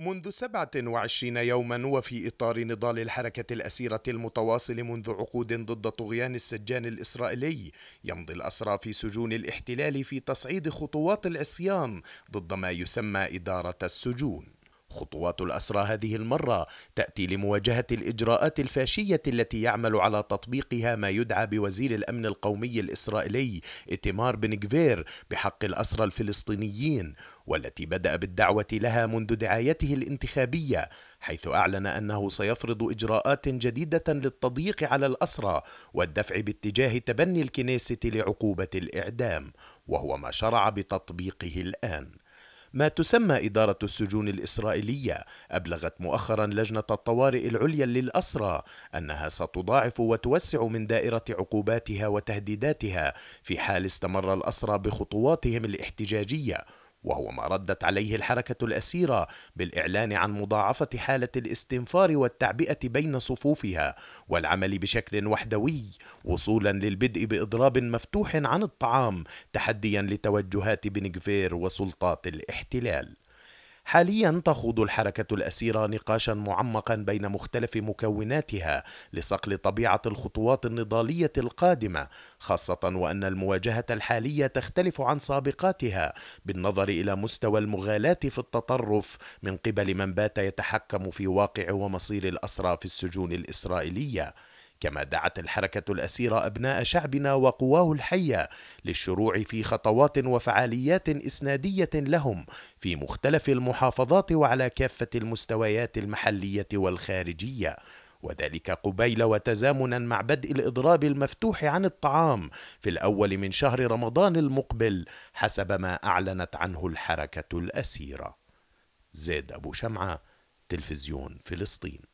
منذ 27 يوما وفي إطار نضال الحركة الأسيرة المتواصل منذ عقود ضد طغيان السجان الإسرائيلي يمضي الأسرى في سجون الاحتلال في تصعيد خطوات العصيان ضد ما يسمى إدارة السجون خطوات الأسرى هذه المرة تأتي لمواجهة الإجراءات الفاشية التي يعمل على تطبيقها ما يدعى بوزير الأمن القومي الإسرائيلي إتمار بن جفير بحق الأسرى الفلسطينيين والتي بدأ بالدعوة لها منذ دعايته الانتخابية حيث أعلن أنه سيفرض إجراءات جديدة للتضييق على الأسرى والدفع باتجاه تبني الكنيسة لعقوبة الإعدام وهو ما شرع بتطبيقه الآن ما تسمى إدارة السجون الإسرائيلية أبلغت مؤخرا لجنة الطوارئ العليا للأسرى أنها ستضاعف وتوسع من دائرة عقوباتها وتهديداتها في حال استمر الأسرى بخطواتهم الاحتجاجية وهو ما ردت عليه الحركة الأسيرة بالإعلان عن مضاعفة حالة الاستنفار والتعبئة بين صفوفها والعمل بشكل وحدوي وصولا للبدء بإضراب مفتوح عن الطعام تحديا لتوجهات بنجفير وسلطات الاحتلال حاليا تخوض الحركة الأسيرة نقاشا معمقا بين مختلف مكوناتها لصقل طبيعة الخطوات النضالية القادمة خاصة وأن المواجهة الحالية تختلف عن سابقاتها بالنظر إلى مستوى المغالاة في التطرف من قبل من بات يتحكم في واقع ومصير الأسرى في السجون الإسرائيلية كما دعت الحركة الأسيرة أبناء شعبنا وقواه الحية للشروع في خطوات وفعاليات إسنادية لهم في مختلف المحافظات وعلى كافة المستويات المحلية والخارجية وذلك قبيل وتزامنا مع بدء الإضراب المفتوح عن الطعام في الأول من شهر رمضان المقبل حسب ما أعلنت عنه الحركة الأسيرة زيد أبو شمعة تلفزيون فلسطين